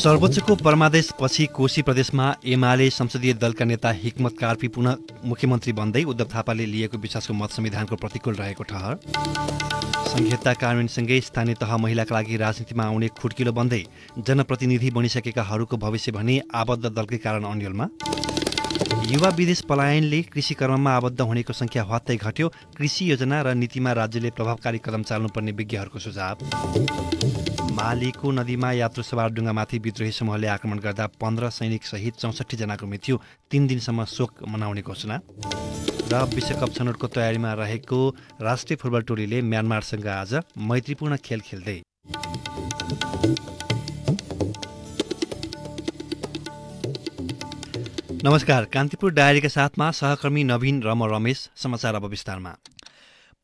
सर्वोच्चको परमादेशपछि कोशी प्रदेशमा एमाले संसदीय दलका नेता हिक्मत कार्पी पुनः मुख्यमन्त्री बन्दै उद्धव थापाले लिएको विश्वासको मत संविधानको प्रतिकूल रहेको ठहर संहिता कार्यान्वयनसँगै स्थानीय तह महिलाका लागि राजनीतिमा आउने खुड्किलो बन्दै जनप्रतिनिधि बनिसकेकाहरूको भविष्य भने आबद्ध दलकै कारण अन्यलमा युवा विदेश पलायनले कृषि कर्ममा आबद्ध हुनेको संख्या हत्तै घट्यो कृषि योजना र नीतिमा राज्यले प्रभावकारी कदम चाल्नुपर्ने विज्ञहरूको सुझाव मालीको नदीमा यात्रु सवार डुङ्गामाथि विद्रोही समूहले आक्रमण गर्दा पन्ध्र सैनिक सहित चौसठी जनाको मृत्यु तिन दिनसम्म शोक मनाउने घोषणा र विश्वकप छनौटको तयारीमा रहेको राष्ट्रिय फुटबल टोलीले म्यानमारसँग आज मैत्रीपूर्ण खेल खेल्दै नमस्कार कान्तिपुर डायरीका साथमा सहकर्मी नवीन र म रमेश समाचार अब विस्तारमा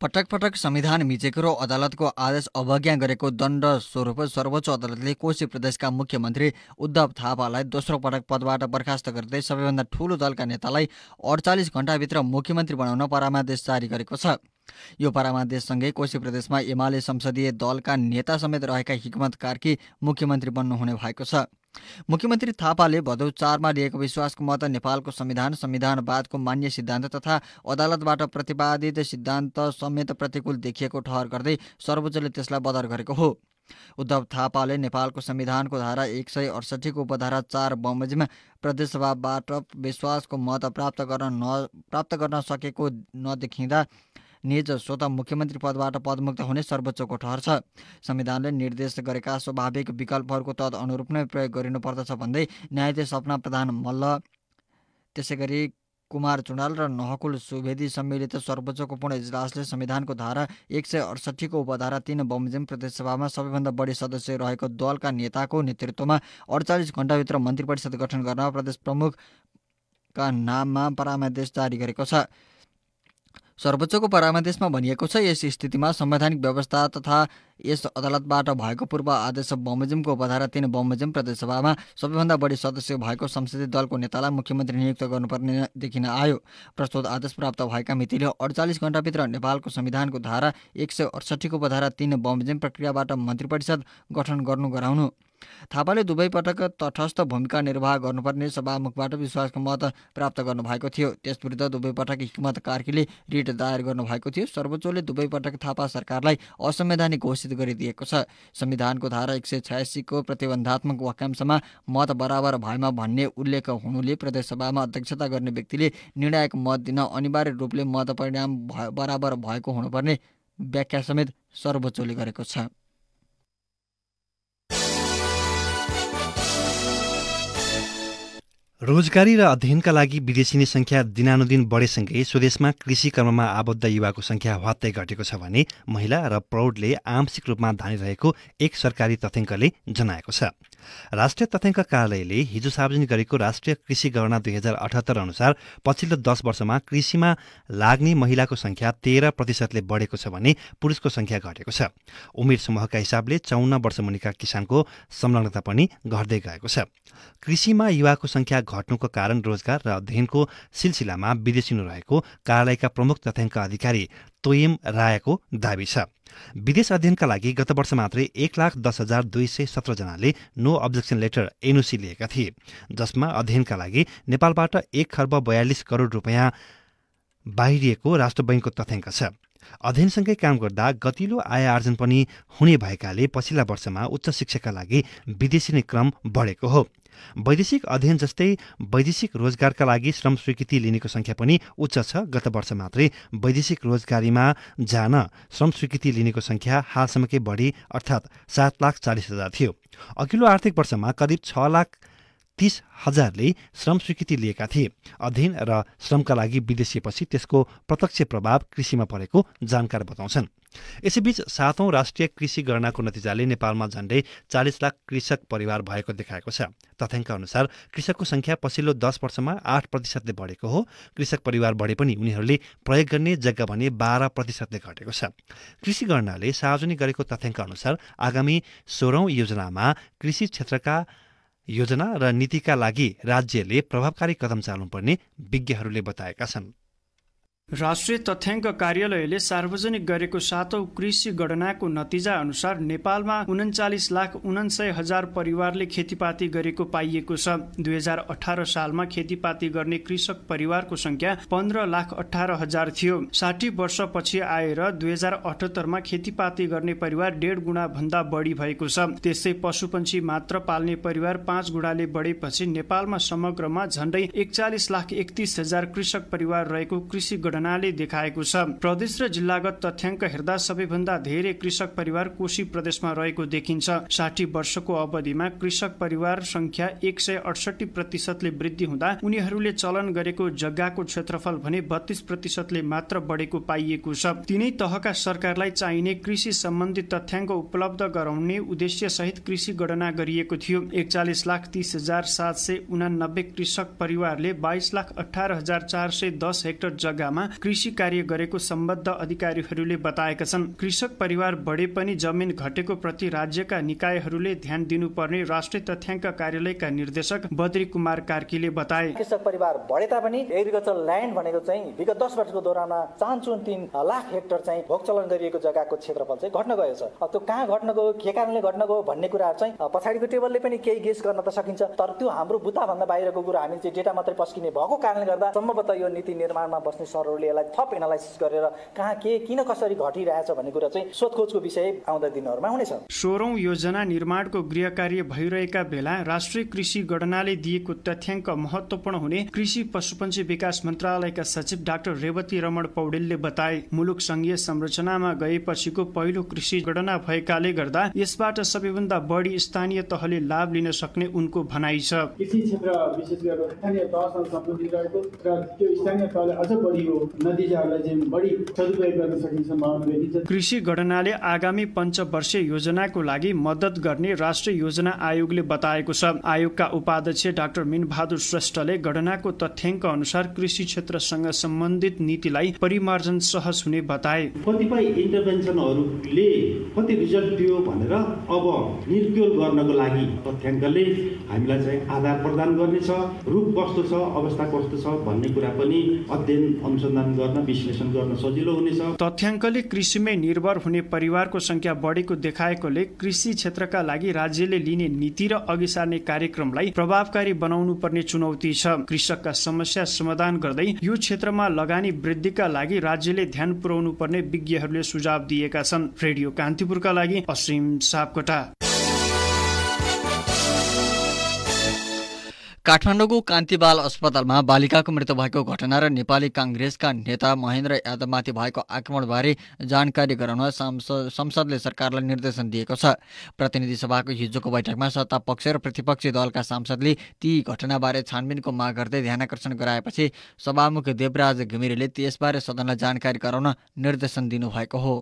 पटक पटक संविधान मिचेको र अदालतको आदेश अवज्ञा गरेको दण्ड स्वरूप सर्वोच्च अदालतले कोशी प्रदेशका मुख्यमन्त्री उद्धव थापालाई दोस्रो पटक पदबाट बर्खास्त गर्दै सबैभन्दा ठूलो दलका नेतालाई अडचालिस घण्टाभित्र मुख्यमन्त्री बनाउन परामादेश जारी गरेको छ यो परामादेशसँगै कोशी प्रदेशमा एमाले संसदीय दलका नेता समेत रहेका हिक्मत कार्की मुख्यमन्त्री बन्नुहुने भएको छ मुख्यमन्त्री थापाले भदौ चारमा लिएको विश्वासको मत नेपालको संविधान संविधानवादको मान्य सिद्धान्त तथा अदालतबाट प्रतिपादित सिद्धान्त समेत प्रतिकूल देखिएको ठहर गर्दै सर्वोच्चले त्यसलाई बदर गरेको हो उद्धव थापाले नेपालको संविधानको धारा एक सय अडसठीको उपधारा चार बमोजिममा प्रदेशसभाबाट विश्वासको मत प्राप्त गर्न न प्राप्त गर्न सकेको नदेखिँदा निज स्वत मुख्यमन्त्री पदबाट पदमुक्त हुने सर्वोच्चको ठहर छ संविधानले निर्देश गरेका स्वाभाविक विकल्पहरूको तद अनुरूप नै प्रयोग गरिनुपर्दछ भन्दै न्यायाधीश सपना प्रधान मल्ल त्यसै गरी कुमार चुडाल र नहकुल सुवेदी सम्मिलित सर्वोच्चको पूर्ण इजलासले संविधानको धारा एक सय अडसट्ठीको उपधारा तिन बमोजिम प्रदेशसभामा सबैभन्दा बढी सदस्य रहेको दलका नेताको नेतृत्वमा अडचालिस घण्टाभित्र मन्त्री परिषद गठन गर्न प्रदेश प्रमुखका नाममा परामादेश जारी गरेको छ सर्वोच्चको परामादेशमा भनिएको छ यस स्थितिमा संवैधानिक व्यवस्था तथा यस अदालतबाट भएको पूर्व आदेश बमोजिमको उपधारा तिन बमोजिम प्रदेशसभामा सबैभन्दा बढी सदस्य भएको संसदीय दलको नेतालाई मुख्यमन्त्री नियुक्त गर्नुपर्ने देखिन आयो प्रस्तुत आदेश प्राप्त भएका मितिले अडचालिस घण्टाभित्र नेपालको संविधानको धारा एक सय अडसठीको उपधारा तिन बमोजिम प्रक्रियाबाट मन्त्री परिषद गठन गर्नु गराउनु थापाले दुवै पटक तटस्थ भूमिका निर्वाह गर्नुपर्ने सभामुखबाट विश्वासको मत प्राप्त गर्नुभएको थियो त्यसविरुद्ध दुवै पटक हिक्मत कार्कीले रिट दायर गर्नुभएको थियो सर्वोच्चले दुवै पटक थापा सरकारलाई असंवैधानिक घोषित गरिदिएको छ संविधानको धारा एक सय छयासीको प्रतिबन्धात्मक वाक्यांशमा मत बराबर भएमा भन्ने उल्लेख हुनुले प्रदेशसभामा अध्यक्षता गर्ने व्यक्तिले निर्णायक मत दिन अनिवार्य रूपले मत परिणाम बराबर भएको हुनुपर्ने व्याख्या समेत सर्वोच्चले गरेको छ रोजगारी र अध्ययनका लागि विदेशिने संख्या दिनानुदिन बढेसँगै स्वदेशमा कृषि कर्ममा आबद्ध युवाको संख्या हत्तै घटेको छ भने महिला र प्रौढले आंशिक रूपमा धानिरहेको एक सरकारी तथ्याङ्कले जनाएको छ राष्ट्रिय तथ्याङ्क कार्यालयले हिजो सार्वजनिक गरेको राष्ट्रिय कृषि गणना दुई हजार अठहत्तर अनुसार पछिल्लो दस वर्षमा कृषिमा लाग्ने महिलाको सङ्ख्या तेह्र प्रतिशतले बढेको छ भने पुरुषको सङ्ख्या घटेको छ उमेर समूहका हिसाबले चौन्न वर्ष मुनिका किसानको संलग्नता पनि घट्दै गएको छ कृषिमा युवाको सङ्ख्या घट्नुको कारण रोजगार र अध्ययनको सिलसिलामा विदेशिनु रहेको कार्यालयका प्रमुख तथ्याङ्क अधिकारी तोयम रायको दावी छ विदेश अध्ययनका लागि गत वर्ष मात्रै एक लाख दस हजार दुई सय सत्रजनाले नो अब्जेक्सन लेटर एनओसी लिएका थिए जसमा अध्ययनका लागि नेपालबाट एक खर्ब बयालिस करोड रुपियाँ बाहिरिएको राष्ट्र बैङ्कको तथ्याङ्क छ अध्ययनसँगै काम गर्दा गतिलो आय आर्जन पनि हुने भएकाले पछिल्ला वर्षमा उच्च शिक्षाका लागि विदेशी नै क्रम बढेको हो वैदेशिक अध्ययन जस्तै वैदेशिक रोजगारका लागि श्रम स्वीकृति लिनेको संख्या पनि उच्च छ गत वर्ष मात्रै वैदेशिक रोजगारीमा जान श्रम स्वीकृति लिनेको संख्या हालसम्मकै बढी अर्थात् सात लाख चालिस हजार थियो अघिल्लो आर्थिक वर्षमा करिब छ लाख तीस हजारले श्रम स्वीकृति लिएका थिए अध्ययन र श्रमका लागि विदेशिएपछि त्यसको प्रत्यक्ष प्रभाव कृषिमा परेको जानकार बताउँछन् यसैबीच सातौं राष्ट्रिय कृषि गणनाको नतिजाले नेपालमा झण्डै चालिस लाख कृषक परिवार भएको देखाएको छ तथ्याङ्क अनुसार कृषकको सङ्ख्या पछिल्लो दस वर्षमा आठ प्रतिशतले बढेको हो कृषक परिवार बढे पनि उनीहरूले प्रयोग गर्ने जग्गा भने बाह्र प्रतिशतले घटेको छ कृषि गणनाले सार्वजनिक गरेको तथ्याङ्क अनुसार आगामी सोह्रौं योजनामा कृषि क्षेत्रका योजना र नीतिका लागि राज्यले प्रभावकारी कदम चाल्नुपर्ने विज्ञहरूले बताएका छन् राष्ट्रिय तथ्याङ्क कार्यालयले सार्वजनिक गरेको सातौँ कृषि गणनाको नतिजा अनुसार नेपालमा उन्चालिस लाख उनासय हजार परिवारले खेतीपाती गरेको पाइएको छ दुई हजार अठार सालमा खेतीपाती गर्ने कृषक परिवारको संख्या पन्ध्र लाख अठार हजार थियो साठी वर्षपछि आएर दुई हजार अठहत्तरमा खेतीपाती गर्ने परिवार डेढ गुणा भन्दा बढी भएको छ त्यस्तै पशुपन्छी मात्र पाल्ने परिवार पाँच गुणाले बढेपछि नेपालमा समग्रमा झण्डै एकचालिस लाख एकतिस हजार कृषक परिवार रहेको कृषि प्रणाली देखाएको छ प्रदेश र जिल्लागत तथ्याङ्क हेर्दा सबैभन्दा धेरै कृषक परिवार कोशी प्रदेशमा रहेको देखिन्छ साठी वर्षको अवधिमा कृषक परिवार संख्या एक सय अडसठी प्रतिशतले वृद्धि हुँदा उनीहरूले चलन गरेको जग्गाको क्षेत्रफल भने बत्तीस प्रतिशतले मात्र बढेको पाइएको छ तिनै तहका सरकारलाई चाहिने कृषि सम्बन्धी तथ्याङ्क उपलब्ध गराउने उद्देश्य सहित कृषि गणना गरिएको थियो एकचालिस लाख तिस हजार सात सय उनानब्बे कृषक परिवारले बाइस लाख अठार हजार चार सय दस हेक्टर जग्गामा कृषि कार्य गरेको सम्बद्ध अधिकारीहरूले बताएका छन् कृषक परिवार बढे पनि जमिन घटेको प्रति राज्यका निकायहरूले ध्यान दिनुपर्ने राष्ट्रिय तथ्याङ्क कार्यालयका निर्देशक बद्री कुमार कार्कीले बताए कृषक परिवार बढे तापनि एग्रिकल्चर ल्यान्ड भनेको चाहिँ विगत दस वर्षको दौरानमा चार चुन तिन लाख हेक्टर चाहिँ भोगचलन गरिएको जग्गाको क्षेत्रफल चाहिँ घट्न गएको छ त्यो कहाँ घट्न गयो के कारणले घट्न गयो भन्ने कुरा चाहिँ पछाडिको टेबलले पनि केही गेस गर्न त सकिन्छ तर त्यो हाम्रो बुताभन्दा बाहिरको कुरा हामी चाहिँ डेटा मात्रै पस्किने भएको कारणले गर्दा सम्भवतः यो नीति निर्माणमा बस्ने सर विज्ञहरूले यसलाई थप एनालाइसिस गरेर कहाँ के किन कसरी घटिरहेछ भन्ने कुरा चाहिँ सोधखोजको विषय आउँदा दिनहरूमा हुनेछ सोह्रौँ योजना निर्माणको गृह कार्य भइरहेका बेला राष्ट्रिय कृषि गणनाले दिएको तथ्याङ्क महत्वपूर्ण हुने कृषि पशुपन्छी विकास मन्त्रालयका सचिव डाक्टर रेवती रमण पौडेलले बताए मुलुक संघीय संरचनामा गएपछिको पहिलो कृषि गणना भएकाले गर्दा यसबाट सबैभन्दा बढी स्थानीय तहले लाभ लिन सक्ने उनको भनाइ छ कृषि क्षेत्र विशेष गरेर स्थानीय तहसँग सम्बन्धित रहेको र त्यो स्थानीय तहले अझ बढी यो कृषि गणनाले आगामी पञ्चवर्षीय योजनाको लागि मद्दत गर्ने राष्ट्रिय योजना आयोगले बताएको छ आयोगका उपाध्यक्ष डाक्टर मिनबहादुर श्रेष्ठले गणनाको तथ्याङ्क अनुसार कृषि क्षेत्रसँग सम्बन्धित नीतिलाई परिमार्जन सहज हुने बताए कतिपय इन्टरभेन्सनहरूले कति रिजल्ट दियो भनेर अब निर्क्योर गर्नको लागि तथ्याङ्कले हामीलाई चाहिँ आधार प्रदान गर्नेछ रूप कस्तो छ अवस्था कस्तो छ भन्ने कुरा पनि अध्ययन अनुसन्धान अनुसन्धान गर्न विश्लेषण गर्न सजिलो हुनेछ तथ्याङ्कले कृषिमै निर्भर हुने परिवारको संख्या बढेको देखाएकोले कृषि क्षेत्रका लागि राज्यले लिने नीति र अघि सार्ने कार्यक्रमलाई प्रभावकारी बनाउनु पर्ने चुनौती छ कृषकका समस्या समाधान गर्दै यो क्षेत्रमा लगानी वृद्धिका लागि राज्यले ध्यान पुर्याउनु पर्ने विज्ञहरूले सुझाव दिएका छन् रेडियो कान्तिपुरका लागि असीम सापकोटा काठमाडौँको कान्तिबाल अस्पतालमा बालिकाको मृत्यु भएको घटना र नेपाली काङ्ग्रेसका नेता महेन्द्र यादवमाथि भएको आक्रमणबारे जानकारी गराउन संसदले सरकारलाई निर्देशन दिएको छ प्रतिनिधि सभाको हिजोको बैठकमा सत्ता पक्ष र प्रतिपक्षी दलका सांसदले ती घटनाबारे छानबिनको माग गर्दै ध्यानकर्षण गराएपछि सभामुख देवराज घिमिरेले त्यसबारे सदनलाई जानकारी गराउन निर्देशन दिनुभएको हो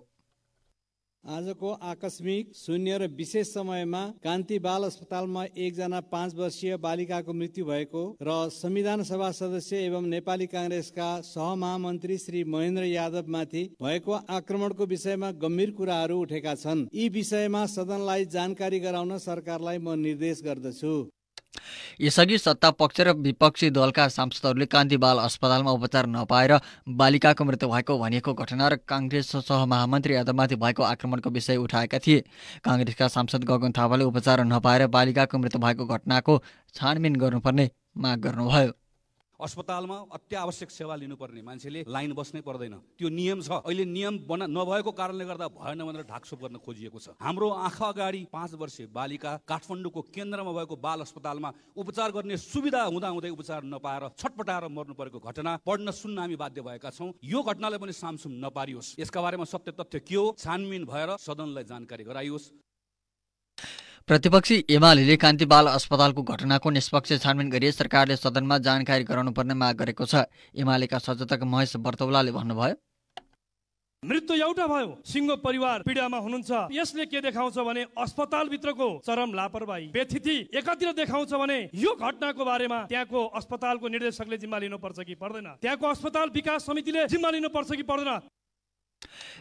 आजको आकस्मिक शून्य र विशेष समयमा कान्ति बाल अस्पतालमा एकजना पाँच वर्षीय बालिकाको मृत्यु भएको र संविधान सभा सदस्य एवं नेपाली काङ्ग्रेसका सहमहामन्त्री श्री महेन्द्र यादवमाथि भएको आक्रमणको विषयमा गम्भीर कुराहरू उठेका छन् यी विषयमा सदनलाई जानकारी गराउन सरकारलाई म निर्देश गर्दछु यसअघि सत्तापक्ष र विपक्षी दलका सांसदहरूले कान्ति बाल अस्पतालमा उपचार नपाएर बालिकाको मृत्यु भएको भनिएको घटना र काङ्ग्रेस सहमहामन्त्री यादवमाथि भएको आक्रमणको विषय उठाएका थिए काङ्ग्रेसका सांसद गगन थापाले उपचार नपाएर बालिकाको मृत्यु भएको घटनाको छानबिन गर्नुपर्ने माग गर्नुभयो अस्पतालमा अत्यावश्यक सेवा लिनुपर्ने मान्छेले लाइन बस्नै पर्दैन त्यो नियम छ अहिले नियम बना नभएको कारणले गर्दा भएन भनेर ढाकसोप गर्न खोजिएको छ हाम्रो आँखा अगाडि पाँच वर्ष बालिका काठमाडौँको केन्द्रमा भएको बाल अस्पतालमा उपचार गर्ने सुविधा हुँदाहुँदै उपचार नपाएर छटपटाएर मर्नु परेको घटना पढ्न सुन्न हामी बाध्य भएका छौँ यो घटनालाई पनि सामसुम नपारियोस् यसका बारेमा सत्य तथ्य के हो छानबिन भएर सदनलाई जानकारी गराइयोस् प्रतिपक्षी एमाले कान्ति बाल अस्पतालको घटनाको निष्पक्ष छानबिन गरी सरकारले सदनमा जानकारी गराउनुपर्ने माग गरेको छ एमालेका सचेतक महेश वर्तौलाले भन्नुभयो मृत्यु एउटा भयो सिङ्गो परिवार पीडामा हुनुहुन्छ यसले के देखाउँछ भने अस्पतालभित्रको चरम लापरवाही व्यथिति एकातिर देखाउँछ भने यो घटनाको बारेमा त्यहाँको अस्पतालको निर्देशकले जिम्मा लिनुपर्छ कि पर्दैन त्यहाँको अस्पताल विकास समितिले जिम्मा लिनुपर्छ कि पर्दैन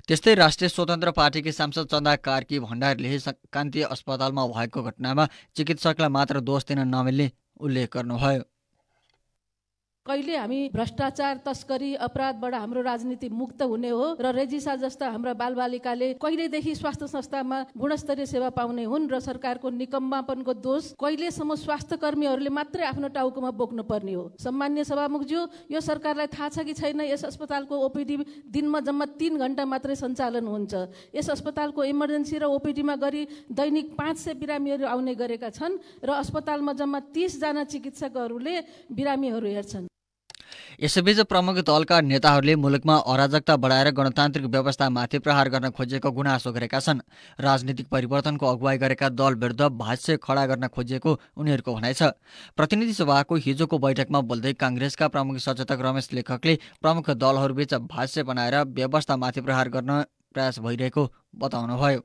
त्यस्तै राष्ट्रिय स्वतन्त्र पार्टीकी सांसद चन्दा कार्की भण्डारीले कान्ति अस्पतालमा भएको घटनामा चिकित्सकलाई मात्र दोष दिन नमिल्ने उल्लेख गर्नुभयो कहिले हामी भ्रष्टाचार तस्करी अपराधबाट हाम्रो राजनीति मुक्त हुने हो र रेजिसा जस्ता हाम्रा बालबालिकाले कहिलेदेखि स्वास्थ्य संस्थामा गुणस्तरीय सेवा पाउने हुन् र सरकारको निकम्मापनको दोष कहिलेसम्म स्वास्थ्य कर्मीहरूले मात्रै आफ्नो टाउकोमा बोक्नु पर्ने हो सम्मान्य सभामुखज्यू यो सरकारलाई थाहा छ कि छैन यस अस्पतालको ओपिडी दिनमा जम्मा तिन घन्टा मात्रै सञ्चालन हुन्छ यस अस्पतालको इमर्जेन्सी र ओपिडीमा गरी दैनिक पाँच सय बिरामीहरू आउने गरेका छन् र अस्पतालमा जम्मा तिसजना चिकित्सकहरूले बिरामीहरू हेर्छन् यसैबीच प्रमुख दलका नेताहरूले मुलुकमा अराजकता बढाएर गणतान्त्रिक व्यवस्थामाथि प्रहार गर्न खोजिएको गुनासो गरेका छन् राजनीतिक परिवर्तनको अगुवाई गरेका दल विरुद्ध भाष्य खडा गर्न खोजिएको उनीहरूको भनाइ छ प्रतिनिधि सभाको हिजोको बैठकमा बोल्दै काङ्ग्रेसका प्रमुख सचेतक रमेश लेखकले प्रमुख दलहरूबीच भाष्य बनाएर व्यवस्थामाथि प्रहार गर्न प्रयास भइरहेको बताउनुभयो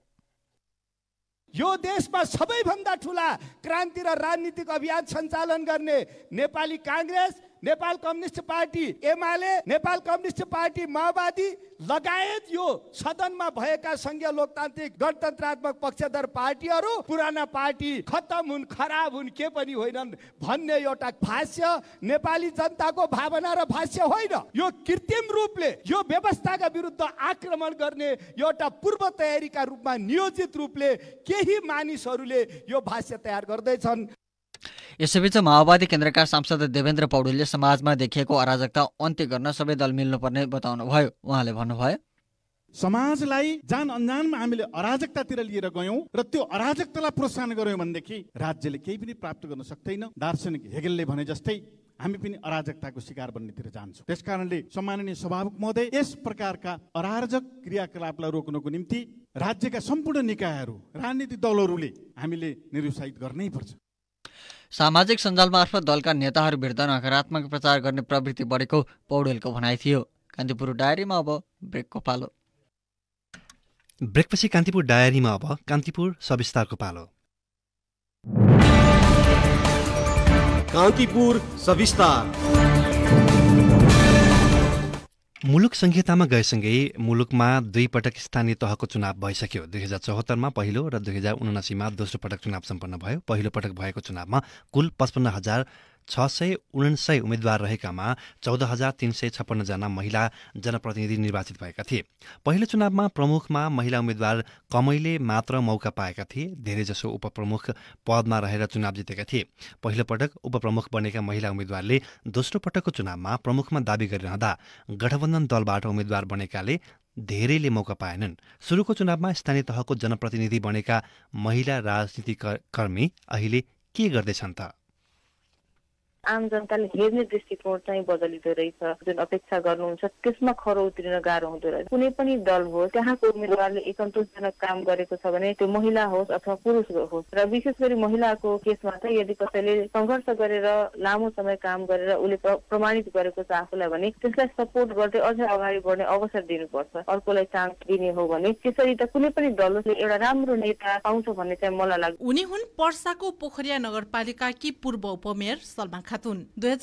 यो देशमा सबैभन्दा ठुला क्रान्ति र राजनीतिक अभियान सञ्चालन गर्ने Nepali Congress Nepal Communist Party UML Nepal Communist Party माओवादी लगायत यो सदनमा भएका संघीय लोकतान्त्रिक गणतन्त्रात्मक पक्षधर पार्टीहरू पुराना पार्टी खत्तम हुन् खराब हुन् के पनि होइनन् भन्ने एउटा भाष्य नेपाली जनताको भावना र भाष्य होइन यो कृत्रिम रूपले यो व्यवस्थाका विरुद्ध आक्रमण गर्ने एउटा पूर्व तयारीका रूपमा नियोजित रूपले केही मानिसहरूले यो भाष्य तयार गर्दैछन् यसैबीच माओवादी केन्द्रका सांसद देवेन्द्र पौडेलले समाजमा देखिएको अराजकता अन्त्य गर्न सबै दल मिल्नुपर्ने बताउनुभयो उहाँले भन्नुभयो समाजलाई जान अन्जानमा हामीले अराजकतातिर लिएर गयौँ र त्यो अराजकतालाई प्रोत्साहन गऱ्यौँ भनेदेखि राज्यले केही पनि प्राप्त गर्न सक्दैन दार्शनिक हेगेलले भने जस्तै हामी पनि अराजकताको शिकार बन्नेतिर जान्छौँ त्यस कारणले सम्माननीय सभामुख महोदय यस प्रकारका अराजक क्रियाकलापलाई रोक्नको निम्ति राज्यका सम्पूर्ण निकायहरू राजनीतिक दलहरूले हामीले निरुत्साहित गर्नै पर्छ सामाजिक सञ्जाल मार्फत दलका नेताहरू विरुद्ध नकारात्मक प्रचार गर्ने प्रवृत्ति बढेको पौडेलको भनाइ थियो कान्तिपुर डायरीमा अब ब्रेकको पालो ब्रेकपछि कान्तिपुर डायरीमा अब कान्तिपुर सविस्तारको पालो कान्तिपुर सविस्तार मुलुक संहितामा गएसँगै मुलुकमा दुई पटक स्थानीय तहको चुनाव भइसक्यो दुई हजार चौहत्तरमा पहिलो र दुई हजार उनासीमा दोस्रो पटक चुनाव सम्पन्न भयो पहिलो पटक भएको चुनावमा कुल पचपन्न हजार छ सय उन्सय उम्मेद्वार रहेकामा चौध हजार तिन सय छप्पन्नजना महिला जनप्रतिनिधि निर्वाचित भएका थिए पहिलो चुनावमा प्रमुखमा महिला उम्मेद्वार कमैले मात्र मौका पाएका थिए धेरैजसो उपप्रमुख पदमा रहेर चुनाव जितेका थिए पहिलो पटक उपप्रमुख बनेका महिला उम्मेद्वारले दोस्रो पटकको चुनावमा प्रमुखमा दावी गरिरहँदा गठबन्धन दलबाट उम्मेद्वार बनेकाले धेरैले मौका पाएनन् सुरुको चुनावमा स्थानीय तहको जनप्रतिनिधि बनेका महिला राजनीति कर्मी अहिले के गर्दैछन् त आम जनताले हेर्ने दृष्टिकोण चाहिँ बदलिँदो रहेछ जुन अपेक्षा गर्नुहुन्छ त्यसमा खरो उत्रिन गाह्रो हुँदो रहेछ कुनै पनि दल होस् त्यहाँको उम्मेद्वारले एकन्तोषजनक काम गरेको छ भने त्यो महिला होस् अथवा पुरुष होस् र विशेष गरी महिलाको केसमा चाहिँ यदि कसैले सङ्घर्ष गरेर लामो समय काम गरेर उसले प्रमाणित गरेको छ आफूलाई भने त्यसलाई सपोर्ट गर्दै अझ अगाडि बढ्ने अवसर दिनुपर्छ अर्कोलाई चान्स दिने हो भने त्यसरी त कुनै पनि दलले एउटा राम्रो नेता पाउँछ भन्ने चाहिँ मलाई लाग्छ उनी हुन् पर्साको पोखरिया नगरपालिकाकी पूर्व उपमेयर सलमा खातुन दुई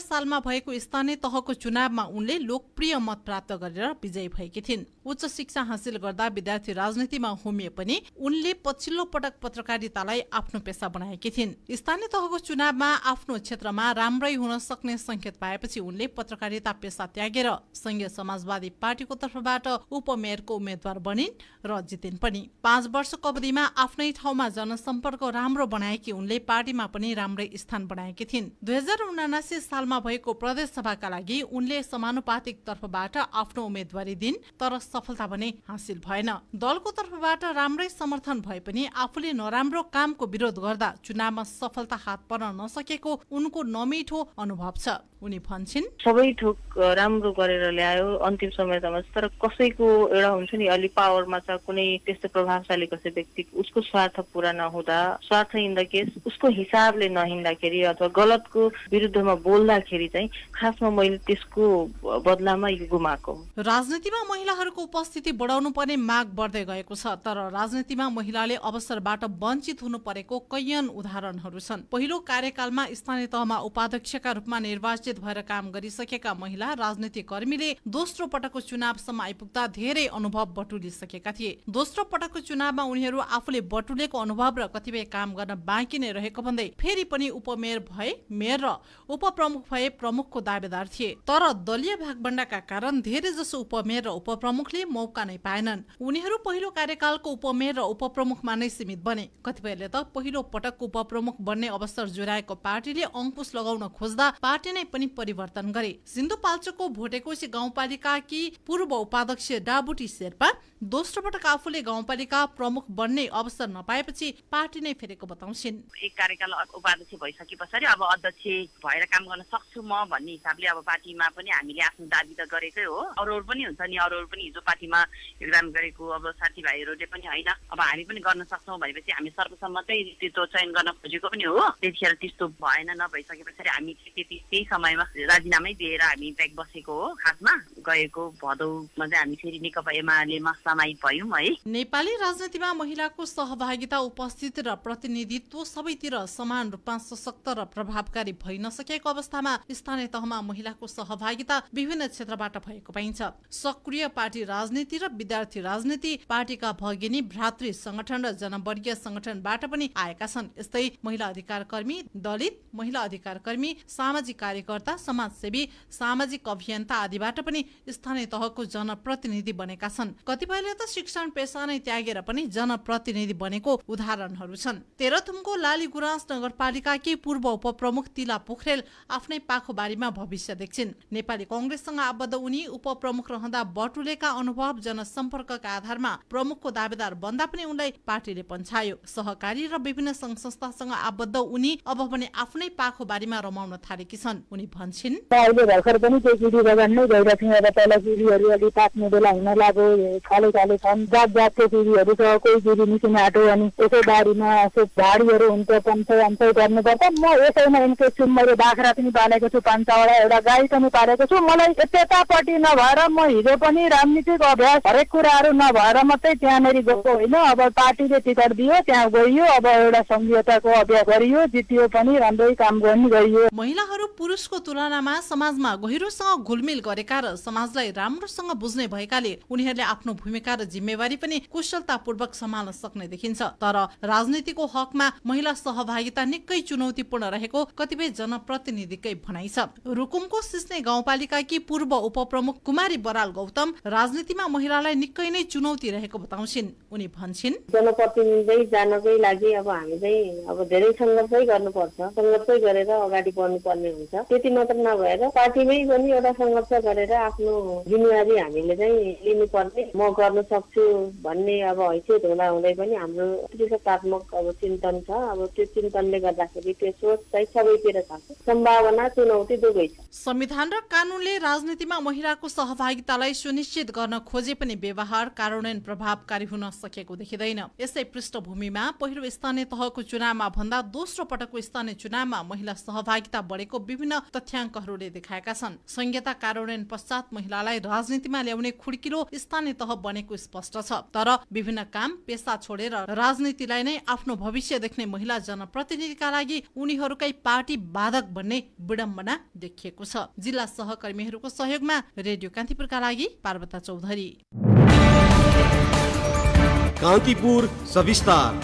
सालमा भएको स्थानीय तहको चुनावमा उनले लोकप्रिय मत प्राप्त गरेर विजयी भएकी थिइन् उच्च शिक्षा हासिल गर्दा विद्यार्थी राजनीतिमा होमिए पनि उनले पछिल्लो पटक पत्रकारितालाई आफ्नो पेसा बनाएकी थिइन् स्थानीय तहको चुनावमा आफ्नो क्षेत्रमा राम्रै हुन सक्ने संकेत पाएपछि उनले पत्रकारिता पेसा त्यागेर संघीय समाजवादी पार्टीको तर्फबाट उपमेयरको उम्मेद्वार बनिन् र जितिन् पनि पाँच वर्षको अवधिमा आफ्नै ठाउँमा जनसम्पर्क राम्रो बनाएकी उनले पार्टीमा पनि राम्रै स्थान बनाएकी थिइन् दुई हजार उनासी सालमा भएको प्रदेश सभाका लागि उनले समानुपातिक तर्फबाट आफ्नो उम्मेदवारी दिन तर सफलता भने हासिल भएन दलको तर्फबाट राम्रै समर्थन भए पनि आफूले नराम्रो कामको विरोध गर्दा चुनावमा सफलता हात पर्न नसकेको उनको नमिठो अनुभव छ उनी भन्छन् सबै थोक राम्रो गरेर ल्यायो अन्तिम समयसम्म तर कसैको एउटा हुन्छ नि अलिक पावरमा छ कुनै त्यस्तो प्रभावशाली कसै व्यक्ति उसको स्वार्थ पुरा नहुँदा स्वार्थ हिँड्दा केस उसको हिसाबले नहिँड्दाखेरि अथवा गलत अपराधको विरुद्धमा बोल्दाखेरि चाहिँ खासमा मैले त्यसको बदलामा यो गुमाएको राजनीतिमा महिलाहरूको उपस्थिति बढाउनु पर्ने माग बढ्दै गएको छ तर राजनीतिमा महिलाले अवसरबाट वञ्चित हुनु परेको कैयन उदाहरणहरू छन् पहिलो कार्यकालमा स्थानीय तहमा उपाध्यक्षका रूपमा निर्वाचित भएर काम गरिसकेका महिला राजनीति कर्मीले दोस्रो पटकको चुनावसम्म आइपुग्दा धेरै अनुभव बटुलिसकेका थिए दोस्रो पटकको चुनावमा उनीहरू आफूले बटुलेको अनुभव र कतिपय काम गर्न बाँकी नै रहेको भन्दै फेरि पनि उपमेयर भए मेयर र उपप्रमुख भए प्रमुखको दावेदार थिए तर दलीय भागभण्डाका कारण धेरै जसो उपमेयर र उपप्रमुखले मौका नै पाएनन् उनीहरू पहिलो कार्यकालको उपमेयर र उपप्रमुखमा नै सीमित बने कतिपयले त पहिलो पटक उपप्रमुख बन्ने अवसर जुराएको पार्टीले अङ्कुश लगाउन खोज्दा पार्टी नै पनि परिवर्तन गरे सिन्धुपाल्चोकको भोटेकोसी कि पूर्व उपाध्यक्ष डाबुटी शेर्पा दोस्रो पटक आफूले गाउँपालिका प्रमुख बन्ने अवसर नपाएपछि पार्टी नै फेरेको बताउँछिन् एक कार्यकाल उपाध्यक्ष भइसके पछाडि अब अध्यक्ष भएर काम गर्न सक्छु म भन्ने हिसाबले अब पार्टीमा पनि हामीले आफ्नो दाबी त गरेकै हो अरू पनि हुन्छ नि अरू पनि हिजो पार्टीमा योगदान गरेको अब साथीभाइहरूले पनि होइन अब हामी पनि गर्न सक्छौँ भनेपछि हामी सर्वसम्मतै नेतृत्व चयन गर्न खोजेको पनि हो त्यतिखेर त्यस्तो भएन नभइसके पछाडि हामी त्यति त्यही समयमा राजीनामै दिएर हामी ब्याग बसेको हो खासमा गएको भदौमा चाहिँ हामी फेरि नेकपा एमालेमा समाहित भयौँ है नेपाली राजनीतिमा महिलाको सहभागिता उपस्थित र प्रतिनिधित्व सबैतिर समान रूपमा सशक्त र प्रभाव लाभकारी भइ नसकेको अवस्थामा स्थानीय तहमा महिलाको सहभागिता विभिन्न क्षेत्रबाट भएको पाइन्छ सक्रिय पार्टी राजनीति र विद्यार्थी राजनीति पार्टीका भगिनी भ्रातृ संगठन र जनवर्गीय संगठनबाट पनि आएका छन् यस्तै महिला अधिकार कर्मी दलित महिला अधिकार कर्मी सामाजिक कार्यकर्ता समाजसेवी सामाजिक अभियन्ता आदिबाट पनि स्थानीय तहको जनप्रतिनिधि बनेका छन् कतिपयले त शिक्षण पेसा नै त्यागेर पनि जनप्रतिनिधि बनेको उदाहरणहरू छन् तेह्रथुमको लाली गुराँस नगरपालिकाकी पूर्व उपप्रमुख प्रमुख तिला पोखरेल आफ्नै पाखोबारीमा भविष्य देख्छिन् नेपाली कङ्ग्रेससँग आबद्ध उनी उपप्रमुख रहँदा बटुलेका अनुभव जनसम्पर्कका आधारमा प्रमुखको दावेदार बन्दा पनि उनलाई पार्टीले पन्छायो सहकारी र विभिन्न संस्थासँग आबद्ध उनी अब भने आफ्नै पाखोबारीमा रमाउन थालेकी छन् उनी भन्छन् कोही अनि म यसैमा बाँधेको छु मैले बाख्रा पनि पालेको छु पाँचवटा एउटा गाई पनि पालेको छु मलाई यतापट्टि नभएर म हिजो पनि राजनीतिक अभ्यास हरेक कुराहरू नभएर मात्रै त्यहाँनिर गएको होइन अब पार्टीले टिकट दियो त्यहाँ गइयो अब एउटा संहिताको अभ्यास गरियो जितियो पनि राम्रै काम गर्ने गरियो महिलाहरू पुरुषको तुलनामा समाजमा गहिरोसँग घुलमिल गरेका र समाजलाई राम्रोसँग बुझ्ने भएकाले उनीहरूले आफ्नो भूमिका र जिम्मेवारी पनि कुशलतापूर्वक सम्हाल्न सक्ने देखिन्छ तर राजनीतिको हकमा महिला सहभागिता निकै चुनौतीपूर्ण रहेको कतिपय जनप्रतिनिधिकै भनाइ छ रुकुमको सिस्ने गाउँपालिकाकी पूर्व उपप्रमुख कुमारी बराल गौतम राजनीतिमा महिलालाई निकै नै चुनौती रहेको बताउँछिन् उनी भन्छन् जनप्रतिनिधि जानकै लागि अब हामी चाहिँ अब धेरै सङ्घर्षै गर्नुपर्छ सङ्घर्षै गरेर अगाडि बढ्नु पर्ने हुन्छ त्यति मात्र नभएर पार्टीमै पनि एउटा सङ्घर्ष गरेर आफ्नो जिम्मेवारी हामीले चाहिँ लिनुपर्ने म गर्न सक्छु भन्ने अब हैसियत हुँदा हुँदै पनि हाम्रो कृषकात्मक अब चिन्तन छ अब त्यो चिन्तनले गर्दाखेरि त्यो सोच चाहिँ सबै रोकेर जान्छ सम्भावना चुनौती दुवै छ संविधान र कानूनले राजनीतिमा महिलाको सहभागितालाई सुनिश्चित गर्न खोजे पनि व्यवहार कार्यान्वयन प्रभावकारी हुन सकेको देखिँदैन यसै पृष्ठभूमिमा पहिलो स्थानीय तहको चुनावमा भन्दा दोस्रो पटकको स्थानीय चुनावमा महिला सहभागिता बढेको विभिन्न तथ्याङ्कहरूले देखाएका छन् संहिता कार्यान्वयन पश्चात महिलालाई राजनीतिमा ल्याउने खुड्किलो स्थानीय तह बनेको स्पष्ट छ तर विभिन्न काम पेसा छोडेर राजनीतिलाई नै आफ्नो भविष्य देख्ने महिला जनप्रतिनिधिका लागि उनीहरूकै पा पार्टी बाधक भन्ने विडम्बना देखिएको छ जिल्ला सहकर्मीहरूको सहयोगमा रेडियो कान्तिपुरका लागि पार्वता चौधरी कान्तिपुर सविस्तार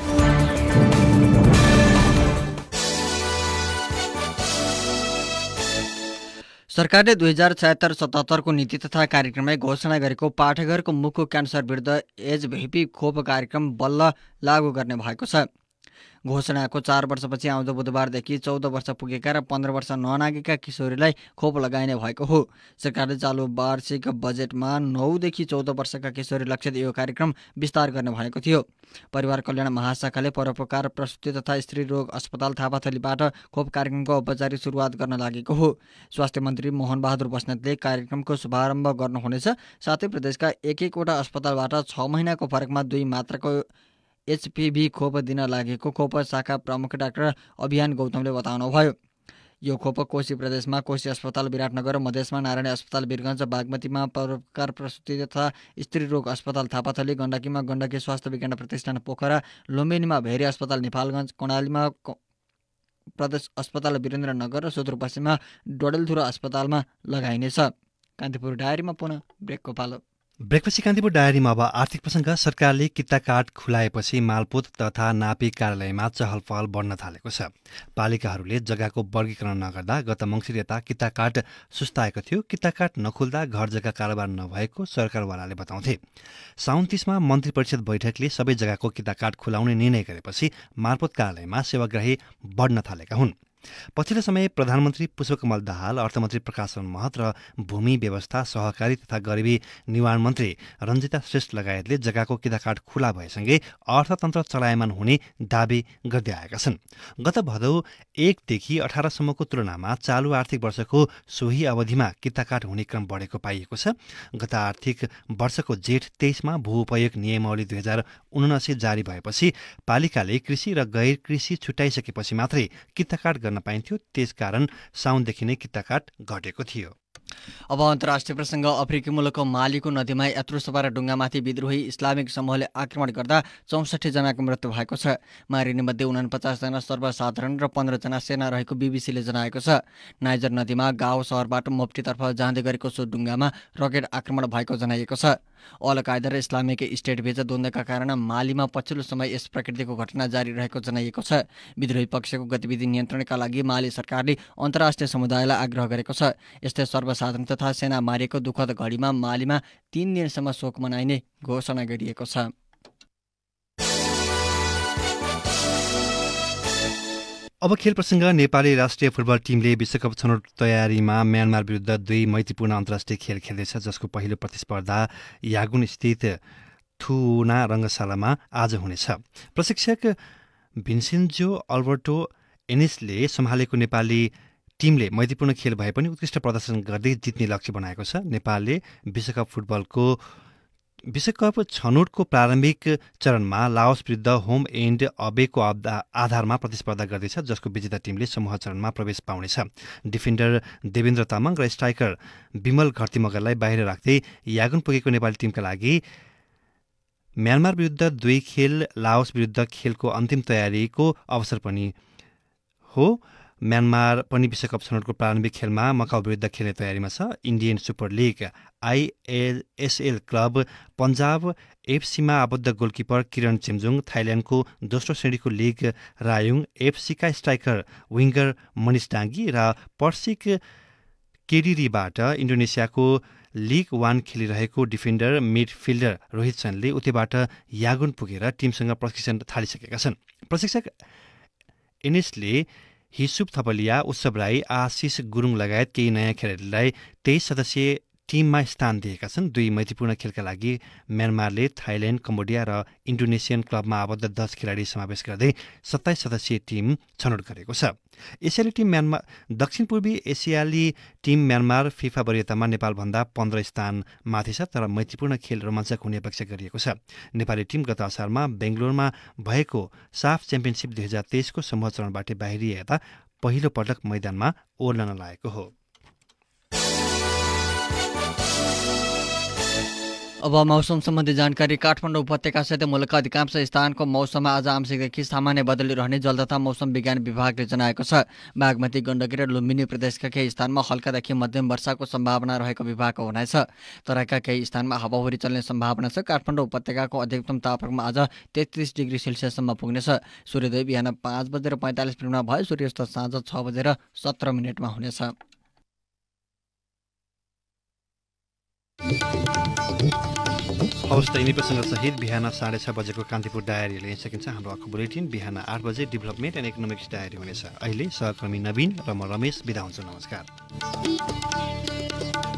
सरकारले दुई हजार छयत्तर सतहत्तरको नीति तथा कार्यक्रममै घोषणा गरेको पाठघरको मुखको क्यान्सर विरुद्ध एज एजभिपी खोप कार्यक्रम बल्ल लागू गर्ने भएको छ घोषणाको चार वर्षपछि आउँदो बुधबारदेखि चौध वर्ष पुगेका र पन्ध्र वर्ष ननागेका किशोरीलाई खोप लगाइने भएको हो सरकारले चालु वार्षिक बजेटमा नौदेखि चौध वर्षका किशोरी लक्षित यो कार्यक्रम विस्तार गर्ने भएको थियो परिवार कल्याण महाशाखाले परोपकार प्रस्तुति तथा स्त्री रोग अस्पताल थापाथलीबाट खोप कार्यक्रमको औपचारिक सुरुवात गर्न लागेको हो स्वास्थ्य मन्त्री मोहन बहादुर बस्नेतले कार्यक्रमको शुभारम्भ गर्नुहुनेछ साथै प्रदेशका एक एकवटा अस्पतालबाट छ महिनाको फरकमा दुई मात्राको एचपिभी खोप दिन लागेको खोप शाखा प्रमुख डाक्टर अभियान गौतमले बताउनुभयो यो खोप कोशी प्रदेशमा कोशी अस्पताल विराटनगर मधेसमा नारायणी अस्पताल वीरगञ्ज बागमतीमा परोपकार प्रसुति तथा स्त्री रोग अस्पताल थापाथली गण्डकीमा गण्डकी स्वास्थ्य विज्ञान प्रतिष्ठान पोखरा लुम्बिनीमा भेरी अस्पताल नेपालगञ्ज कर्णालीमा प्रदेश अस्पताल वीरेन्द्रनगर र सुदूरपश्चिममा डडेलधुरा अस्पतालमा लगाइनेछ कान्तिपुर डायरीमा पुनः ब्रेकको पालो ब्रेकपछि कान्तिपुर डायरीमा अब आर्थिक प्रसङ्ग सरकारले किता कार्ड खुलाएपछि मालपोत तथा नापी कार्यालयमा चहल पहल बढ्न थालेको छ पालिकाहरूले जग्गाको वर्गीकरण नगर्दा गत मङ्सिर यता किता कार्ड सुस्ताएको थियो किता कार्ड नखुल्दा घर जग्गा कारोबार नभएको सरकारवालाले बताउँथे साउन तिसमा मन्त्री परिषद बैठकले सबै जग्गाको किता कार्ड खुलाउने निर्णय गरेपछि मालपोत कार्यालयमा सेवाग्राही बढ्न थालेका हुन् पछिल्लो समय प्रधानमन्त्री पुष्पकमल दाहाल अर्थमन्त्री प्रकाश महत र भूमि व्यवस्था सहकारी तथा गरिबी निवारण मन्त्री रञ्जिता श्रेष्ठ लगायतले जग्गाको किदाकाट खुला भएसँगै अर्थतन्त्र चलायमान हुने दावी गर्दै आएका छन् गत भदौ एकदेखि अठारसम्मको तुलनामा चालु आर्थिक वर्षको सोही अवधिमा किताकाट हुने क्रम बढेको पाइएको छ गत आर्थिक वर्षको जेठ तेइसमा भू उपयोग नियमावली दुई हजार उनासी जारी भएपछि पालिकाले कृषि र गैर कृषि छुट्याइसकेपछि मात्रै किताकाट गर्न पाइन्थ्यो त्यसकारण साउनदेखि नै किताकाट घटेको थियो अब अन्तर्राष्ट्रिय प्रसङ्ग अफ्रिकी मुलुक मालीको नदीमा यात्रु र डुङ्गामाथि विद्रोही इस्लामिक समूहले आक्रमण गर्दा चौसठी जनाको मृत्यु भएको छ मारिनेमध्ये उनापचासजना सर्वसाधारण र पन्ध्रजना सेना रहेको बिबिसीले जनाएको छ नाइजर नदीमा गाउँ सहरबाट मोप्टीतर्फ जाँदै गरेको सो डुङ्गामा रकेट आक्रमण भएको जनाइएको छ अल कायदा र इस्लामिक स्टेटबीच द्वन्द्वका कारण मालीमा पछिल्लो समय यस प्रकृतिको घटना जारी रहेको जनाइएको छ विद्रोही पक्षको गतिविधि नियन्त्रणका लागि माली सरकारले अन्तर्राष्ट्रिय समुदायलाई आग्रह गरेको छ यस्तै सर्वसाधारण तथा सेना मारिएको दुःखद घडीमा मालीमा तिन दिनसम्म शोक मनाइने घोषणा गरिएको छ अब खेल प्रसङ्ग नेपाली राष्ट्रिय फुटबल टिमले विश्वकप छनौट तयारीमा म्यानमार विरुद्ध दुई मैत्रीपूर्ण अन्तर्राष्ट्रिय खेल खेल्दैछ जसको पहिलो प्रतिस्पर्धा यागुन स्थित थुना रङ्गशालामा आज हुनेछ प्रशिक्षक भिन्सेन्जो अल्बर्टो एनिसले सम्हालेको नेपाली टिमले मैत्रीपूर्ण खेल भए पनि उत्कृष्ट प्रदर्शन गर्दै जित्ने लक्ष्य बनाएको छ नेपालले विश्वकप फुटबलको विश्वकप छनौटको प्रारम्भिक चरणमा लाओस विरुद्ध होम एन्ड अबेको आधारमा प्रतिस्पर्धा गर्दैछ जसको विजेता टिमले समूह चरणमा प्रवेश पाउनेछ डिफेन्डर देवेन्द्र तामाङ र स्ट्राइकर विमल घर्ती बाहिर राख्दै यागुन पुगेको नेपाली टिमका लागि म्यानमार विरुद्ध दुई खेल लाओस विरुद्ध खेलको अन्तिम तयारीको अवसर पनि हो म्यानमार पनि विश्वकप छनौटको प्रारम्भिक खेलमा मकाउ विरुद्ध खेल्ने तयारीमा छ Indian super league ISL club Punjab एफसीमा आबद्ध गोलकिपर किरण चेम्जुङ थाइल्यान्डको दोस्रो श्रेणीको लिग रायुङ एफसीका स्ट्राइकर विङ्गर मनिष डाङ्गी र पर्सिक केडिरीबाट इन्डोनेसियाको लिग वान खेलिरहेको डिफेन्डर मिडफिल्डर रोहित सेनले उतैबाट यागुन पुगेर टिमसँग प्रशिक्षण थालिसकेका छन् प्रशिक्षक एनएसले हिसुप थपलिया उत्सव राई आशिष गुरुङ लगायत केही नयाँ खेलाडीलाई तेइस सदस्यीय टिममा स्थान दिएका छन् दुई मैत्रीपूर्ण खेलका लागि म्यानमारले थाइल्याण्ड कम्बोडिया र इन्डोनेसियन क्लबमा आबद्ध दस खेलाडी समावेश गर्दै सत्ताइस सदस्यीय टिम छनौट गरेको छ एसियाली टिम म्यानमार दक्षिण पूर्वी एसियाली टिम म्यानमार फिफा वरियतामा नेपालभन्दा पन्ध्र स्थान माथि छ तर मैत्रीपूर्ण खेल रोमाञ्चक हुने अपेक्षा गरिएको छ नेपाली टिम गत असारमा बेङ्गलोरमा भएको साफ च्याम्पियनसिप दुई हजार तेइसको समूह चरणबाट बाहिरिए यता पहिलो पटक मैदानमा ओर्लन लागेको हो अब मौसम सम्बन्धी जानकारी काठमाडौँ उपत्यकासहित मुलुकका अधिकांश स्थानको मौसममा आज आंशिकदेखि सामान्य बदली रहने जल तथा मौसम विज्ञान विभागले जनाएको छ बागमती गण्डकी र लुम्बिनी प्रदेशका केही स्थानमा हल्कादेखि मध्यम वर्षाको सम्भावना रहेको विभागको भनाइ छ तराईका केही स्थानमा हावाहुरी चल्ने सम्भावना छ काठमाडौँ उपत्यकाको अधिकतम तापक्रममा आज तेत्तिस डिग्री सेल्सियससम्म पुग्नेछ सूर्योदय बिहान पाँच बजेर पैँतालिस मिनटमा भयो सूर्यास्त साँझ छ बजेर सत्र मिनटमा हुनेछ हवस् त यिनी सहित बिहान साढे छ बजेको कान्तिपुर डायरी लिन सकिन्छ हाम्रो अर्को बुलेटिन बिहान आठ बजे डेभलपमेन्ट एन्ड इकोनोमिक्स डायरी हुनेछ अहिले सहकर्मी नवीन र म रमेश बिदा हुन्छु नमस्कार